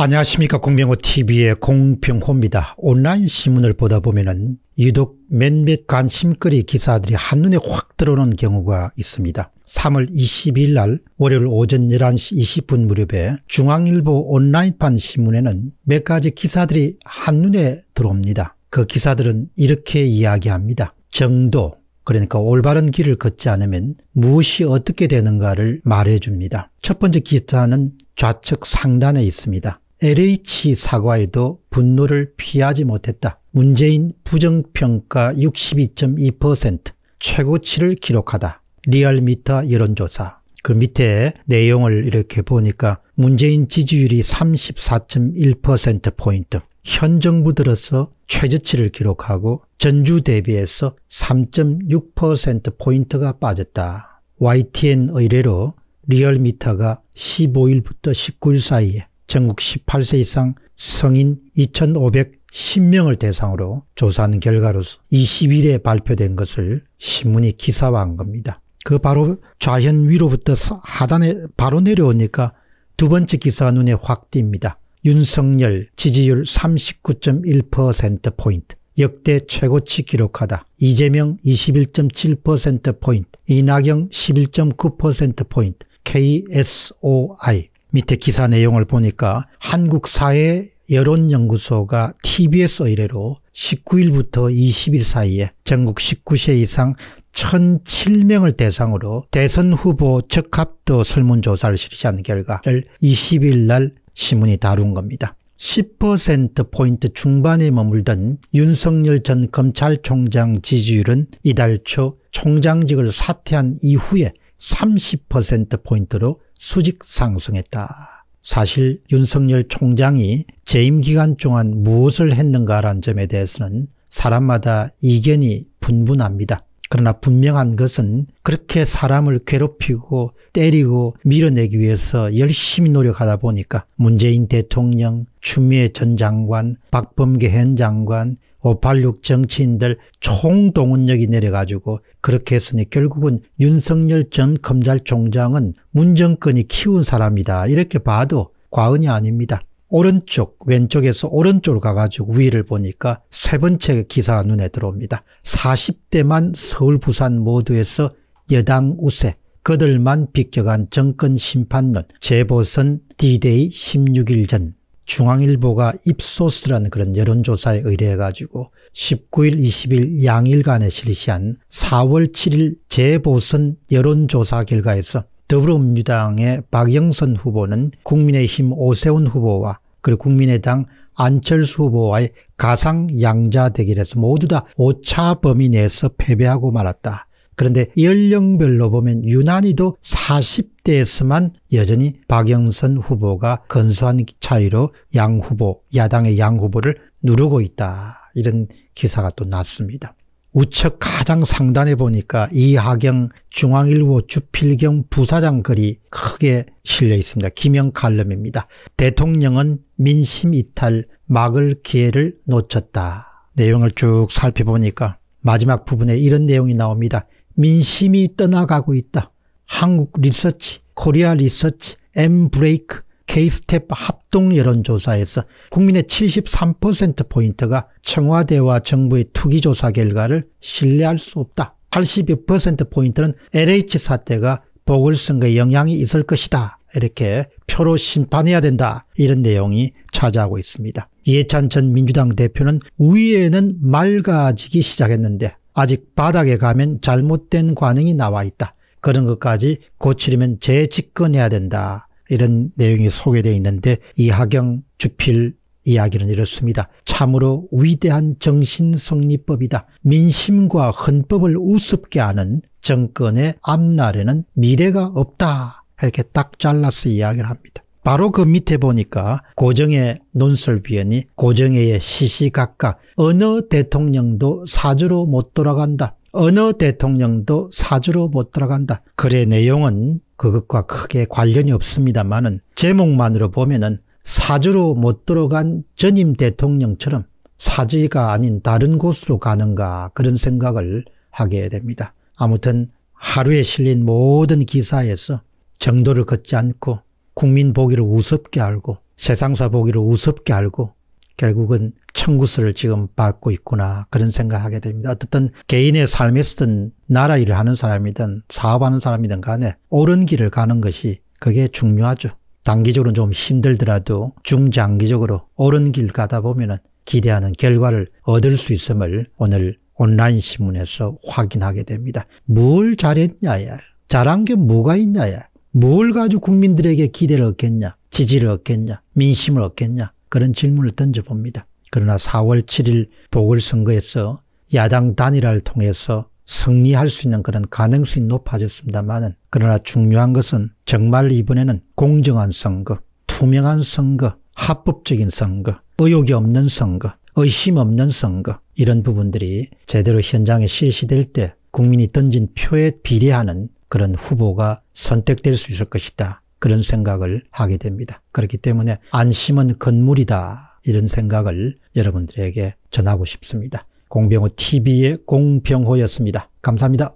안녕하십니까 공병호TV의 공병호입니다. 온라인 신문을 보다 보면 유독 몇몇 관심거리 기사들이 한눈에 확 들어오는 경우가 있습니다. 3월 2 2일날 월요일 오전 11시 20분 무렵에 중앙일보 온라인판 신문에는 몇 가지 기사들이 한눈에 들어옵니다. 그 기사들은 이렇게 이야기합니다. 정도 그러니까 올바른 길을 걷지 않으면 무엇이 어떻게 되는가를 말해줍니다. 첫 번째 기사는 좌측 상단에 있습니다. LH 사과에도 분노를 피하지 못했다. 문재인 부정평가 62.2% 최고치를 기록하다. 리얼미터 여론조사. 그 밑에 내용을 이렇게 보니까 문재인 지지율이 34.1%포인트, 현 정부 들어서 최저치를 기록하고 전주 대비해서 3.6%포인트가 빠졌다. YTN 의뢰로 리얼미터가 15일부터 19일 사이에 전국 18세 이상 성인 2,510명을 대상으로 조사한 결과로서 20일에 발표된 것을 신문이 기사화한 겁니다. 그 바로 좌현 위로부터 하단에 바로 내려오니까 두 번째 기사 가 눈에 확 띕니다. 윤석열 지지율 39.1%포인트 역대 최고치 기록하다. 이재명 21.7%포인트 이낙영 11.9%포인트 KSOI 밑에 기사 내용을 보니까 한국사회 여론연구소가 TBS 의뢰로 19일부터 20일 사이에 전국 19세 이상 1007명을 대상으로 대선 후보 적합도 설문조사를 실시한 결과를 20일 날 신문이 다룬 겁니다. 10%포인트 중반에 머물던 윤석열 전 검찰총장 지지율은 이달 초 총장직을 사퇴한 이후에 30%포인트로 수직 상승했다. 사실 윤석열 총장이 재임 기간 동안 무엇을 했는가란 점에 대해서는 사람마다 이견이 분분합니다. 그러나 분명한 것은 그렇게 사람을 괴롭히고 때리고 밀어내기 위해서 열심히 노력하다 보니까 문재인 대통령, 추미애 전 장관, 박범계 현 장관, 586 정치인들 총동원력이 내려가지고 그렇게 했으니 결국은 윤석열 전 검찰총장은 문정권이 키운 사람이다 이렇게 봐도 과언이 아닙니다. 오른쪽 왼쪽에서 오른쪽으로 가가지고 위를 보니까 세 번째 기사 가 눈에 들어옵니다. 40대만 서울 부산 모두에서 여당 우세 그들만 비껴간 정권 심판론 재보선 D-Day 16일 전 중앙일보가 입소스라는 그런 여론조사에 의뢰해가지고 19일, 20일 양일간에 실시한 4월 7일 재보선 여론조사 결과에서 더불어민주당의 박영선 후보는 국민의힘 오세훈 후보와 그리고 국민의당 안철수 후보와의 가상 양자 대결에서 모두 다 5차 범위 내에서 패배하고 말았다. 그런데 연령별로 보면 유난히도 40대에서만 여전히 박영선 후보가 건수한 차이로 양 후보, 야당의 양 후보를 누르고 있다. 이런 기사가 또 났습니다. 우측 가장 상단에 보니까 이하경 중앙일보 주필경 부사장 글이 크게 실려 있습니다. 김영 칼럼입니다. 대통령은 민심 이탈 막을 기회를 놓쳤다. 내용을 쭉 살펴보니까 마지막 부분에 이런 내용이 나옵니다. 민심이 떠나가고 있다. 한국 리서치, 코리아 리서치, 엠브레이크, 케이스텝 합동 여론조사에서 국민의 73%포인트가 청와대와 정부의 투기조사 결과를 신뢰할 수 없다. 82%포인트는 LH 사태가 보궐선거에 영향이 있을 것이다. 이렇게 표로 심판해야 된다. 이런 내용이 차지하고 있습니다. 이해찬 전 민주당 대표는 위에는 맑아지기 시작했는데 아직 바닥에 가면 잘못된 관행이 나와 있다. 그런 것까지 고치려면 재집권해야 된다. 이런 내용이 소개되어 있는데 이하경 주필 이야기는 이렇습니다. 참으로 위대한 정신성리법이다. 민심과 헌법을 우습게 하는 정권의 앞날에는 미래가 없다. 이렇게 딱 잘라서 이야기를 합니다. 바로 그 밑에 보니까 고정의 논설위원이 고정의 시시각각 어느 대통령도 사주로 못 돌아간다. 어느 대통령도 사주로 못돌아간다 글의 내용은 그것과 크게 관련이 없습니다만은 제목만으로 보면은 사주로 못 들어간 전임 대통령처럼 사주가 아닌 다른 곳으로 가는가 그런 생각을 하게 됩니다. 아무튼 하루에 실린 모든 기사에서 정도를 걷지 않고 국민 보기를 우습게 알고 세상사 보기를 우습게 알고 결국은 청구서를 지금 받고 있구나 그런 생각하게 을 됩니다. 어떻든 개인의 삶에서든 나라 일을 하는 사람이든 사업하는 사람이든 간에 옳은 길을 가는 것이 그게 중요하죠. 단기적으로는 좀 힘들더라도 중장기적으로 옳은 길 가다 보면은 기대하는 결과를 얻을 수 있음을 오늘 온라인 신문에서 확인하게 됩니다. 뭘 잘했냐야. 잘한 게 뭐가 있냐야. 뭘 가지고 국민들에게 기대를 얻겠냐 지지를 얻겠냐 민심을 얻겠냐 그런 질문을 던져봅니다. 그러나 4월 7일 보궐선거에서 야당 단일화를 통해서 승리할 수 있는 그런 가능성이 높아졌습니다만 그러나 중요한 것은 정말 이번에는 공정한 선거, 투명한 선거, 합법적인 선거, 의욕이 없는 선거, 의심 없는 선거 이런 부분들이 제대로 현장에 실시될 때 국민이 던진 표에 비례하는 그런 후보가 선택될 수 있을 것이다. 그런 생각을 하게 됩니다. 그렇기 때문에 안심은 건물이다. 이런 생각을 여러분들에게 전하고 싶습니다. 공병호 TV의 공병호였습니다. 감사합니다.